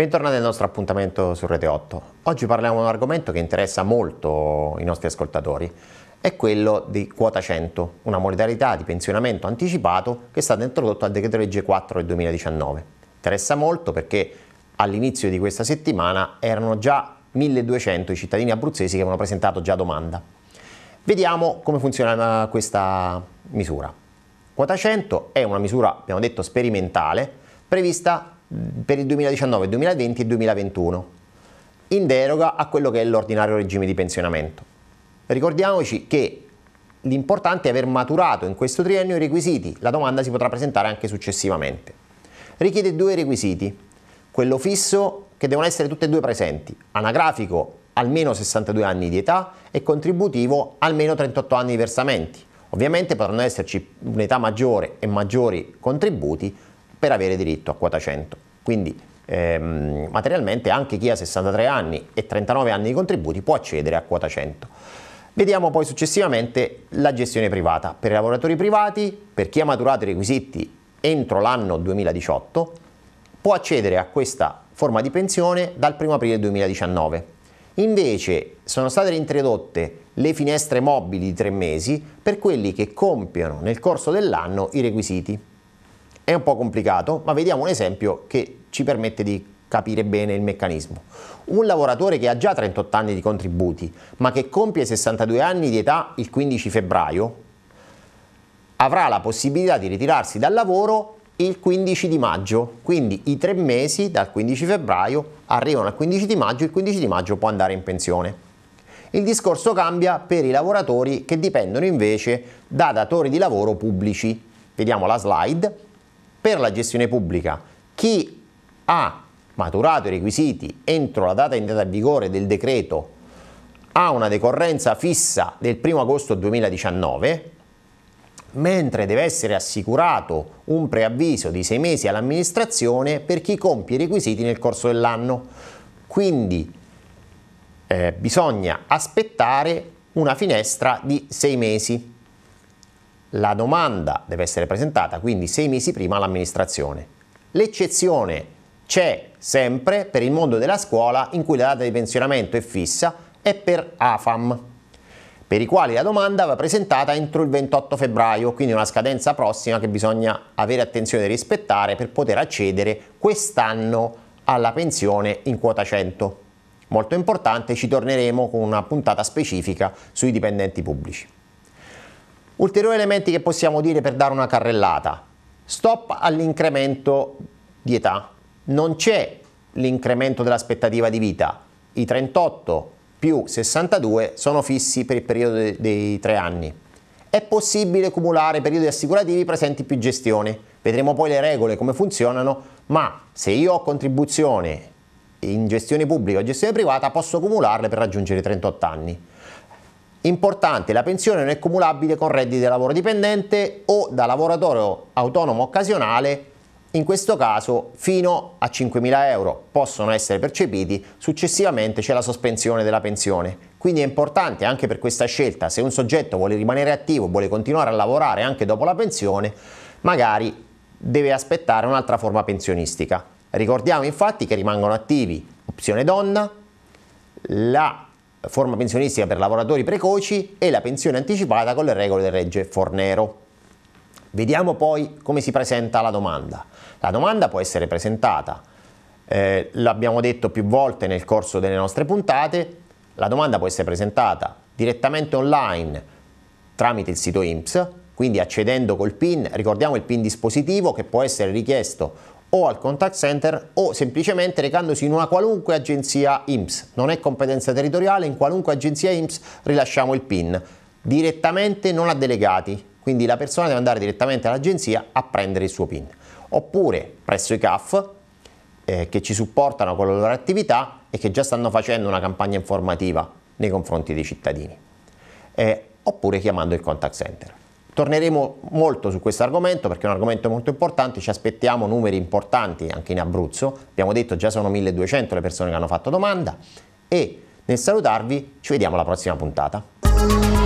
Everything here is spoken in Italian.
Bentornati al nostro appuntamento su Rete 8. Oggi parliamo di un argomento che interessa molto i nostri ascoltatori, è quello di quota 100, una modalità di pensionamento anticipato che è stata introdotta al decreto legge 4 del 2019. Interessa molto perché all'inizio di questa settimana erano già 1200 i cittadini abruzzesi che avevano presentato già domanda. Vediamo come funziona eh, questa misura. Quota 100 è una misura, abbiamo detto, sperimentale, prevista per il 2019, 2020 e 2021, in deroga a quello che è l'ordinario regime di pensionamento. Ricordiamoci che l'importante è aver maturato in questo triennio i requisiti, la domanda si potrà presentare anche successivamente. Richiede due requisiti, quello fisso che devono essere tutti e due presenti, anagrafico almeno 62 anni di età e contributivo almeno 38 anni di versamenti. Ovviamente potranno esserci un'età maggiore e maggiori contributi, per avere diritto a quota 100. Quindi ehm, materialmente anche chi ha 63 anni e 39 anni di contributi può accedere a quota 100. Vediamo poi successivamente la gestione privata. Per i lavoratori privati, per chi ha maturato i requisiti entro l'anno 2018, può accedere a questa forma di pensione dal 1 aprile 2019. Invece sono state reintrodotte le finestre mobili di tre mesi per quelli che compiono nel corso dell'anno i requisiti. È un po' complicato, ma vediamo un esempio che ci permette di capire bene il meccanismo. Un lavoratore che ha già 38 anni di contributi, ma che compie 62 anni di età il 15 febbraio, avrà la possibilità di ritirarsi dal lavoro il 15 di maggio, quindi i tre mesi dal 15 febbraio arrivano al 15 di maggio, il 15 di maggio può andare in pensione. Il discorso cambia per i lavoratori che dipendono invece da datori di lavoro pubblici. Vediamo la slide per la gestione pubblica chi ha maturato i requisiti entro la data in data vigore del decreto ha una decorrenza fissa del 1 agosto 2019, mentre deve essere assicurato un preavviso di sei mesi all'amministrazione per chi compie i requisiti nel corso dell'anno. Quindi eh, bisogna aspettare una finestra di sei mesi. La domanda deve essere presentata quindi sei mesi prima all'amministrazione. L'eccezione c'è sempre per il mondo della scuola in cui la data di pensionamento è fissa e per AFAM, per i quali la domanda va presentata entro il 28 febbraio, quindi una scadenza prossima che bisogna avere attenzione di rispettare per poter accedere quest'anno alla pensione in quota 100. Molto importante, ci torneremo con una puntata specifica sui dipendenti pubblici. Ulteriori elementi che possiamo dire per dare una carrellata. Stop all'incremento di età. Non c'è l'incremento dell'aspettativa di vita. I 38 più 62 sono fissi per il periodo dei tre anni. È possibile cumulare periodi assicurativi presenti più gestione. Vedremo poi le regole, come funzionano, ma se io ho contribuzione in gestione pubblica o gestione privata posso cumularle per raggiungere i 38 anni. Importante, la pensione non è cumulabile con redditi da lavoro dipendente o da lavoratore autonomo occasionale, in questo caso fino a 5.000 euro possono essere percepiti, successivamente c'è la sospensione della pensione. Quindi è importante anche per questa scelta, se un soggetto vuole rimanere attivo, vuole continuare a lavorare anche dopo la pensione, magari deve aspettare un'altra forma pensionistica. Ricordiamo infatti che rimangono attivi opzione donna, la forma pensionistica per lavoratori precoci e la pensione anticipata con le regole del regge Fornero. Vediamo poi come si presenta la domanda. La domanda può essere presentata, eh, l'abbiamo detto più volte nel corso delle nostre puntate, la domanda può essere presentata direttamente online tramite il sito IMSS, quindi accedendo col PIN, ricordiamo il PIN dispositivo che può essere richiesto o al contact center o semplicemente recandosi in una qualunque agenzia IMSS. Non è competenza territoriale, in qualunque agenzia IMSS rilasciamo il PIN direttamente non a delegati, quindi la persona deve andare direttamente all'agenzia a prendere il suo PIN. Oppure presso i CAF eh, che ci supportano con la loro attività e che già stanno facendo una campagna informativa nei confronti dei cittadini. Eh, oppure chiamando il contact center. Torneremo molto su questo argomento perché è un argomento molto importante, ci aspettiamo numeri importanti anche in Abruzzo, abbiamo detto già sono 1200 le persone che hanno fatto domanda e nel salutarvi ci vediamo alla prossima puntata.